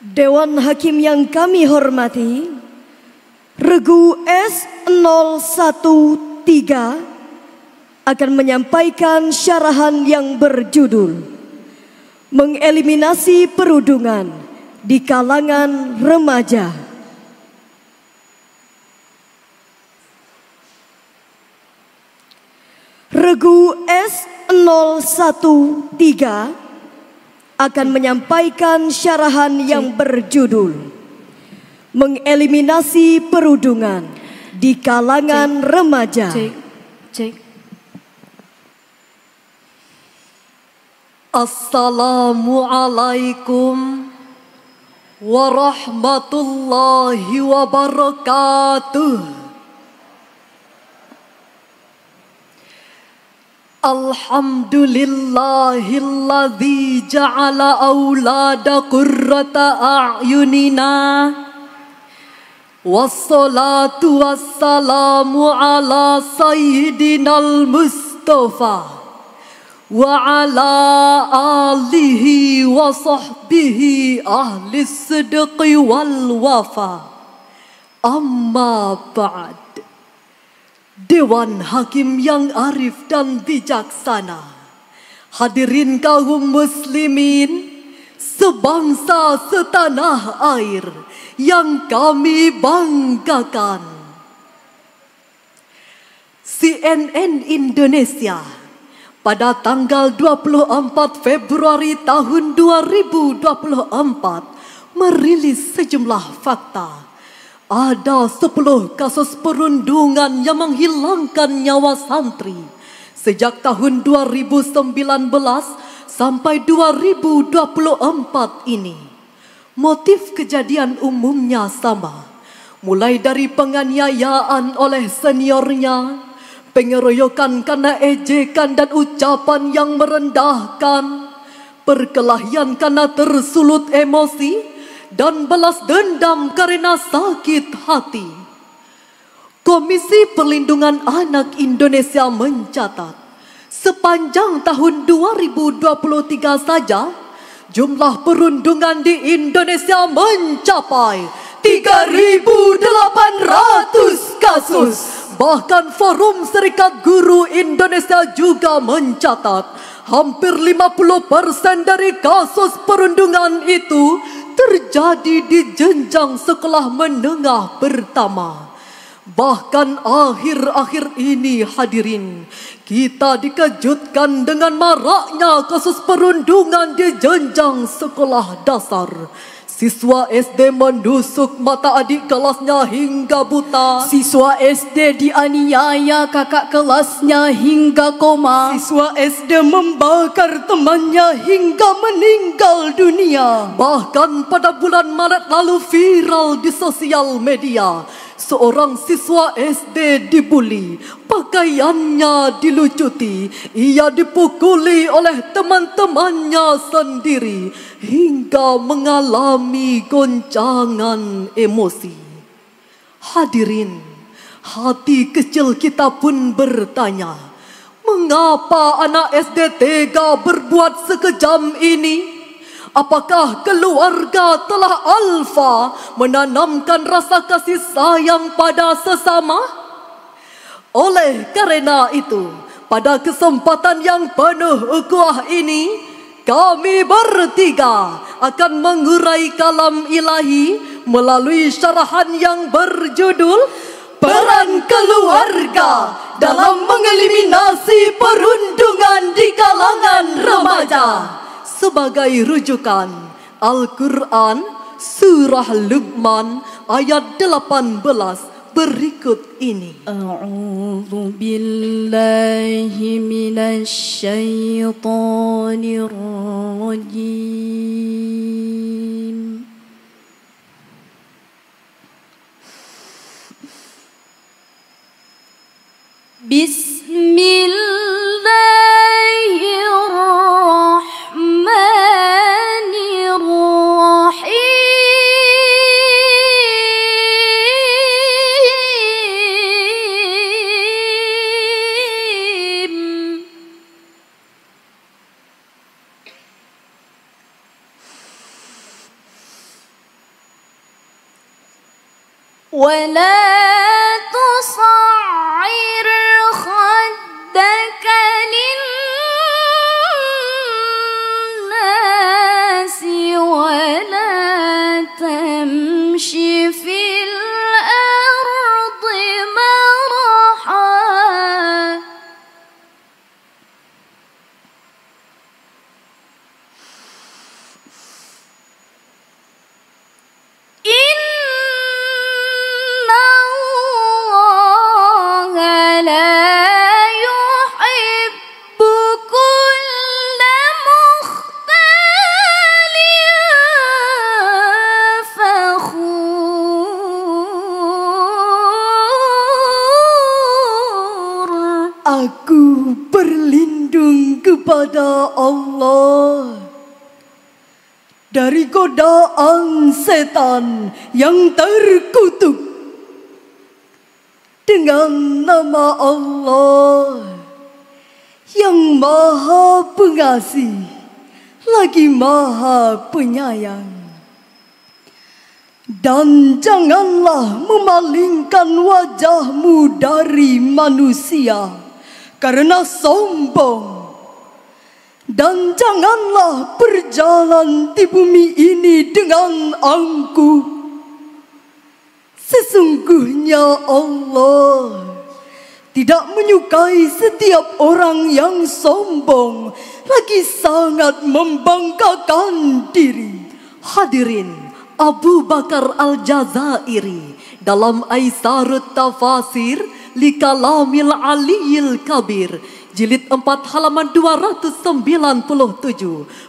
Dewan Hakim yang kami hormati, Regu S013 akan menyampaikan syarahan yang berjudul Mengeliminasi Perundungan di Kalangan Remaja. Regu S013 akan menyampaikan syarahan yang berjudul Mengeliminasi Perundungan di Kalangan Cik. Remaja. Cik. Cik. Assalamualaikum warahmatullahi wabarakatuh. Alhamdulillahilladzi ja'ala awlada qurrata a'yunina Wassalatu wassalamu ala mustafa Wa ala alihi wa sahbihi ahli sidqi wal wafa Amma ba'd Dewan Hakim yang arif dan bijaksana, hadirin kaum muslimin, sebangsa setanah air yang kami banggakan. CNN Indonesia pada tanggal 24 Februari tahun 2024 merilis sejumlah fakta ada sepuluh kasus perundungan yang menghilangkan nyawa santri sejak tahun 2019 sampai 2024 ini. Motif kejadian umumnya sama, mulai dari penganiayaan oleh seniornya, pengeroyokan karena ejekan dan ucapan yang merendahkan, perkelahian karena tersulut emosi, dan balas dendam karena sakit hati. Komisi Perlindungan Anak Indonesia mencatat, sepanjang tahun 2023 saja, jumlah perundungan di Indonesia mencapai 3.800 kasus. Bahkan Forum Serikat Guru Indonesia juga mencatat hampir 50% dari kasus perundungan itu terjadi di jenjang sekolah menengah pertama. Bahkan akhir-akhir ini hadirin, kita dikejutkan dengan maraknya kasus perundungan di jenjang sekolah dasar. Siswa SD mendusuk mata adik kelasnya hingga buta. Siswa SD dianiaya kakak kelasnya hingga koma. Siswa SD membakar temannya hingga meninggal dunia. Bahkan pada bulan Maret lalu viral di sosial media. Seorang siswa SD dibuli, pakaiannya dilucuti, ia dipukuli oleh teman-temannya sendiri hingga mengalami goncangan emosi. Hadirin, hati kecil kita pun bertanya, mengapa anak SD tega berbuat sekejam ini? Apakah keluarga telah alfa menanamkan rasa kasih sayang pada sesama? Oleh karena itu, pada kesempatan yang penuh ukuah ini, kami bertiga akan mengurai kalam ilahi melalui syarahan yang berjudul Peran Keluarga dalam mengeliminasi perundungan di kalangan remaja. sebagai rujukan. Al-Quran Surah Luqman ayat 18 berikut ini. A'udhu billahi rajim. Bismillah berlindung kepada Allah dari godaan setan yang terkutuk dengan nama Allah yang maha pengasih lagi maha penyayang. Dan janganlah memalingkan wajahmu dari manusia karena sombong. Dan janganlah berjalan di bumi ini dengan angkuh. Sesungguhnya Allah tidak menyukai setiap orang yang sombong, lagi sangat membanggakan diri. Hadirin, Abu Bakar Al-Jazairi dalam Aisarut Tafasir Likalamil Aliyil Kabir jilid 4 halaman 297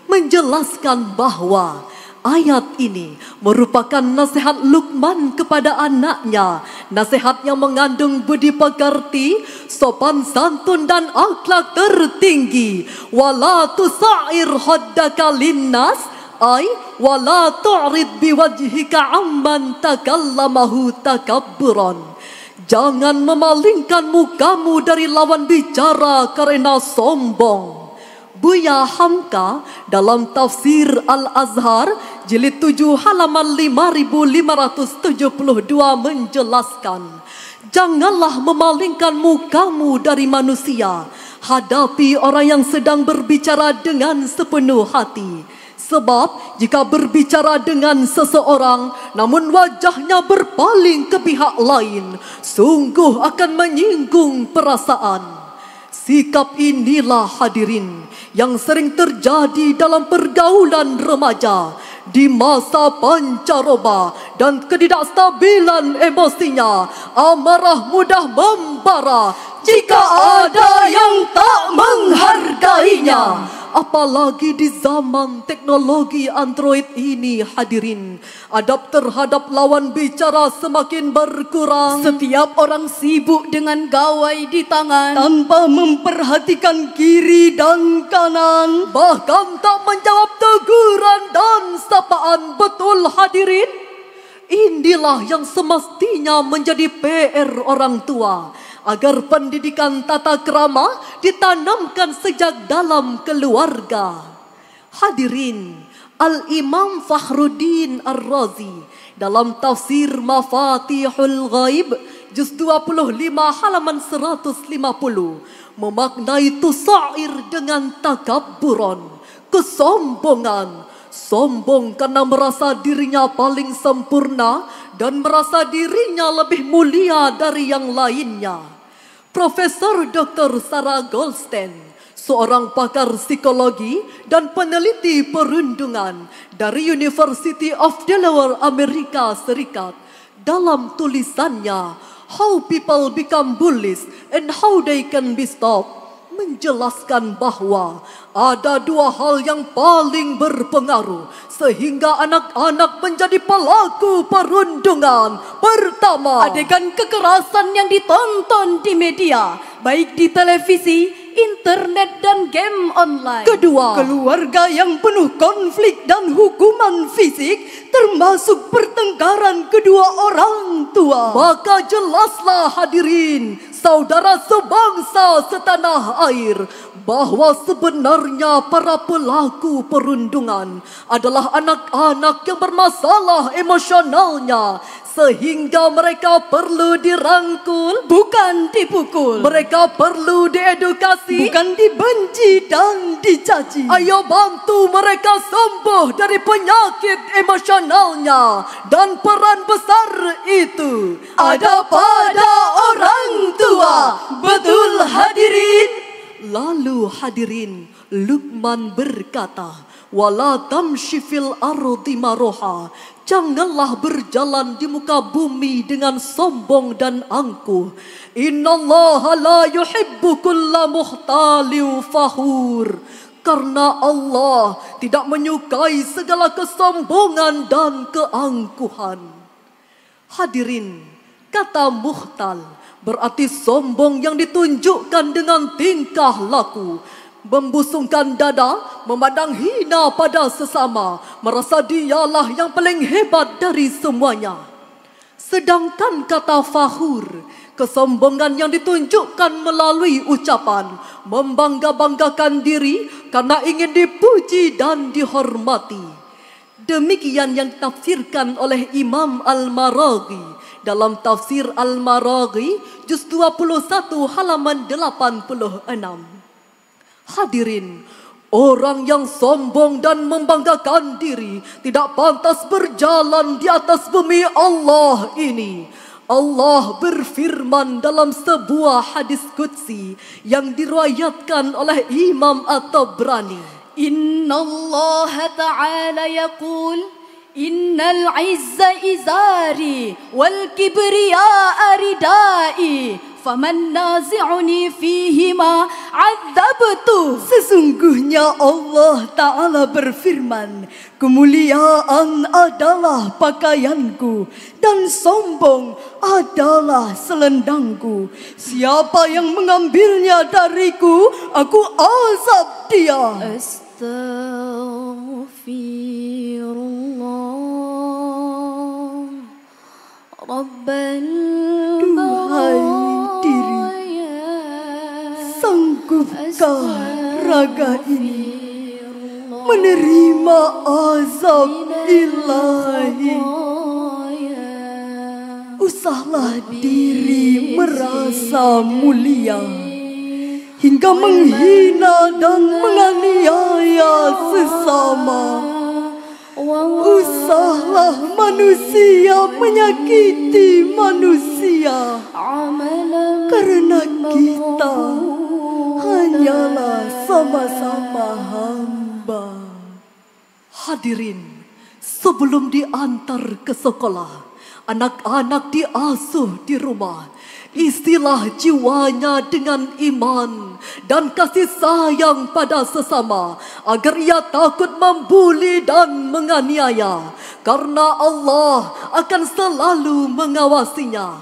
menjelaskan bahwa ayat ini merupakan nasihat Lukman kepada anaknya. Nasihat yang mengandung budi pekerti, sopan santun dan akhlak tertinggi. Wala tusair haddaka linnas ay wala tu'rid biwajhika amman takallamahu takabburan. Jangan memalingkan mukamu dari lawan bicara karena sombong. Buya Hamka dalam tafsir Al-Azhar jilid 7 halaman 5572 menjelaskan. Janganlah memalingkan mukamu dari manusia. Hadapi orang yang sedang berbicara dengan sepenuh hati Sebab jika berbicara dengan seseorang namun wajahnya berpaling ke pihak lain, sungguh akan menyinggung perasaan. Sikap inilah hadirin yang sering terjadi dalam pergaulan remaja di masa pancaroba dan ketidakstabilan emosinya. Amarah mudah membara jika ada yang tak menghargainya. Apalagi di zaman teknologi Android ini hadirin. Adab terhadap lawan bicara semakin berkurang. Setiap orang sibuk dengan gawai di tangan. Tanpa memperhatikan kiri dan kanan. Bahkan tak menjawab teguran dan sapaan betul hadirin. Inilah yang semestinya menjadi PR orang tua agar pendidikan tata kerama ditanamkan sejak dalam keluarga. Hadirin, Al-Imam Fahruddin Ar-Razi dalam tafsir Mafatihul Ghaib juz 25 halaman 150 memaknai tusair dengan buron, kesombongan, sombong karena merasa dirinya paling sempurna dan merasa dirinya lebih mulia dari yang lainnya. Profesor Dr. Sarah Goldstein, seorang pakar psikologi dan peneliti perundungan dari University of Delaware, Amerika Serikat, dalam tulisannya How People Become Bullies and How They Can Be Stopped, menjelaskan bahwa ada dua hal yang paling berpengaruh sehingga anak-anak menjadi pelaku perundungan. Pertama, adegan kekerasan yang ditonton di media, baik di televisi, internet dan game online. Kedua, keluarga yang penuh konflik dan hukuman fisik termasuk pertengkaran kedua orang tua. Maka jelaslah hadirin saudara sebangsa setanah air bahwa sebenarnya para pelaku perundungan adalah anak-anak yang bermasalah emosionalnya sehingga mereka perlu dirangkul bukan dipukul mereka perlu diedukasi bukan dibenci dan dicaci ayo bantu mereka sembuh dari penyakit emosionalnya dan peran besar itu ada pada hadirin, Lukman berkata, Wala tamshi fil maroha. Janganlah berjalan di muka bumi dengan sombong dan angkuh. Innallaha la yuhibbu kulla muhtaliu fahur. Karena Allah tidak menyukai segala kesombongan dan keangkuhan. Hadirin, kata muhtal berarti sombong yang ditunjukkan dengan tingkah laku. Membusungkan dada, memandang hina pada sesama, merasa dialah yang paling hebat dari semuanya. Sedangkan kata fahur, kesombongan yang ditunjukkan melalui ucapan, membangga-banggakan diri karena ingin dipuji dan dihormati. Demikian yang ditafsirkan oleh Imam Al-Maraghi dalam tafsir Al-Maraghi juz 21 halaman 86. Hadirin, Orang yang sombong dan membanggakan diri tidak pantas berjalan di atas bumi Allah ini. Allah berfirman dalam sebuah hadis Qudsi yang diriwayatkan oleh Imam At-Tabrani. Inna Allah Ta'ala yaqul Innal izza izari wal kibriya ridai faman nazi'uni fihima adzabtu sesungguhnya Allah taala berfirman kemuliaan adalah pakaianku dan sombong adalah selendangku siapa yang mengambilnya dariku aku azab dia Est أستغفر الله رب Tuhan diri sanggupkah raga ini menerima azab ilahi usahlah diri merasa mulia hingga menghina dan menganiaya sesama. Usahlah manusia menyakiti manusia Karena kita hanyalah sama-sama hamba Hadirin, sebelum diantar ke sekolah Anak-anak diasuh di rumah Istilah jiwanya dengan iman dan kasih sayang pada sesama agar ia takut membuli dan menganiaya karena Allah akan selalu mengawasinya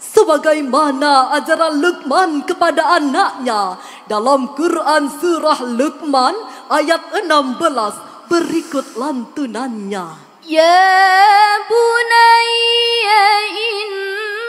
sebagaimana ajaran Luqman kepada anaknya dalam Quran surah Luqman ayat 16 berikut lantunannya Ya bunayya inna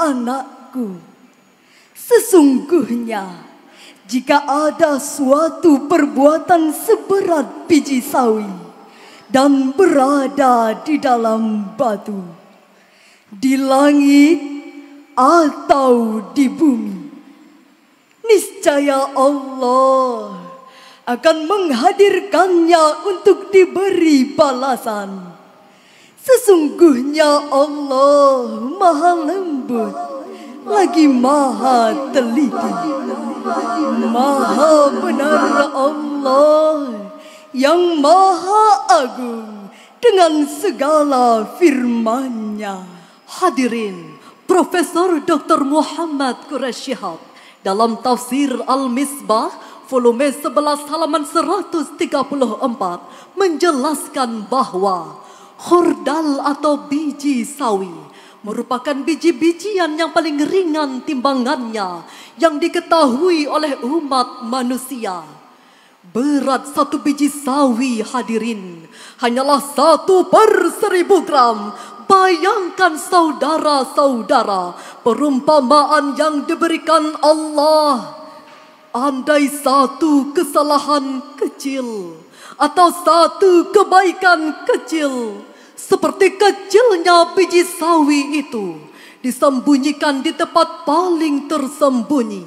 anakku, sesungguhnya jika ada suatu perbuatan seberat biji sawi dan berada di dalam batu, di langit atau di bumi, niscaya Allah akan menghadirkannya untuk diberi balasan Sesungguhnya Allah maha lembut lagi maha teliti. Maha benar Allah yang maha agung dengan segala firman-Nya. Hadirin, Profesor Dr. Muhammad Quraish dalam tafsir Al-Misbah volume 11 halaman 134 menjelaskan bahwa Hordal atau biji sawi merupakan biji-bijian yang paling ringan timbangannya yang diketahui oleh umat manusia. Berat satu biji sawi hadirin hanyalah satu per seribu gram. Bayangkan saudara-saudara perumpamaan yang diberikan Allah. Andai satu kesalahan kecil atau satu kebaikan kecil seperti kecilnya biji sawi itu disembunyikan di tempat paling tersembunyi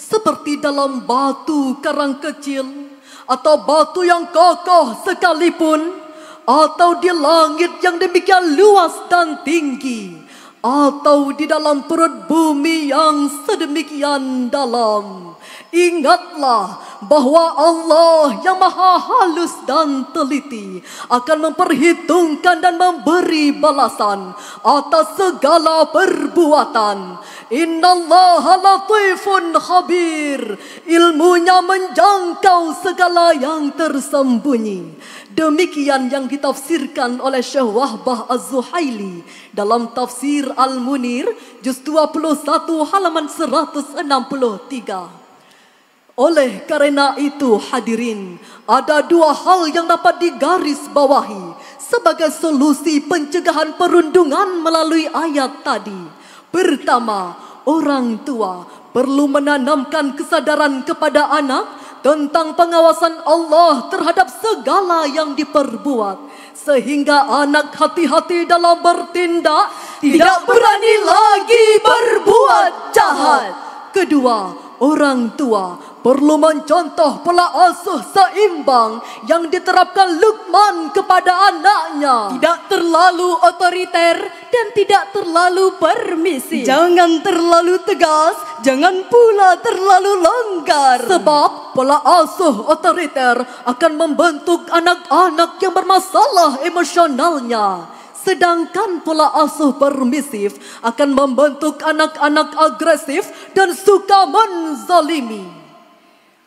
seperti dalam batu karang kecil atau batu yang kokoh sekalipun atau di langit yang demikian luas dan tinggi atau di dalam perut bumi yang sedemikian dalam Ingatlah bahwa Allah yang maha halus dan teliti akan memperhitungkan dan memberi balasan atas segala perbuatan. Inna Allah latifun khabir. Ilmunya menjangkau segala yang tersembunyi. Demikian yang ditafsirkan oleh Syekh Wahbah Az-Zuhaili dalam tafsir Al-Munir, juz 21 halaman 163. Oleh karena itu hadirin, ada dua hal yang dapat digaris bawahi sebagai solusi pencegahan perundungan melalui ayat tadi. Pertama, orang tua perlu menanamkan kesadaran kepada anak tentang pengawasan Allah terhadap segala yang diperbuat. Sehingga anak hati-hati dalam bertindak, tidak berani lagi berbuat jahat. Kedua, orang tua perlu mencontoh pola asuh seimbang yang diterapkan Lukman kepada anaknya. Tidak terlalu otoriter dan tidak terlalu permisi. Jangan terlalu tegas, jangan pula terlalu longgar. Sebab pola asuh otoriter akan membentuk anak-anak yang bermasalah emosionalnya Sedangkan pola asuh permisif akan membentuk anak-anak agresif dan suka menzalimi.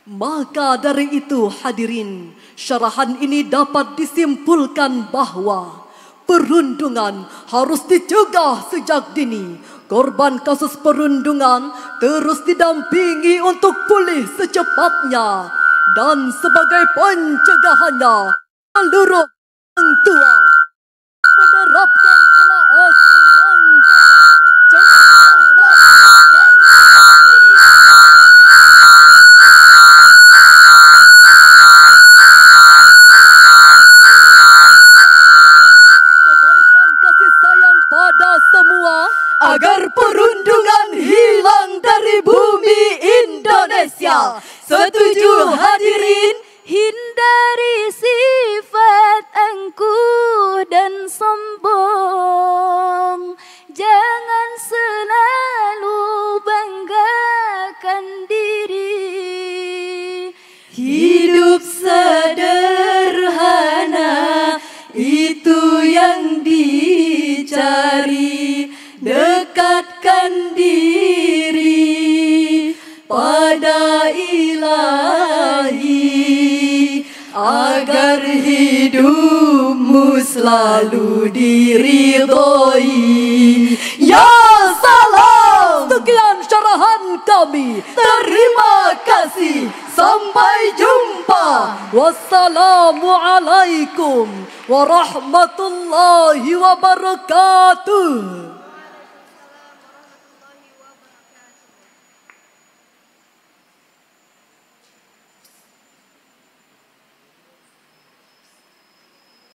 Maka dari itu hadirin, syarahan ini dapat disimpulkan bahwa perundungan harus dicegah sejak dini. Korban kasus perundungan terus didampingi untuk pulih secepatnya. Dan sebagai pencegahannya, seluruh orang tua up. pada ilahi agar hidupmu selalu diridhoi ya salam sekian syarahan kami terima kasih sampai jumpa wassalamualaikum warahmatullahi wabarakatuh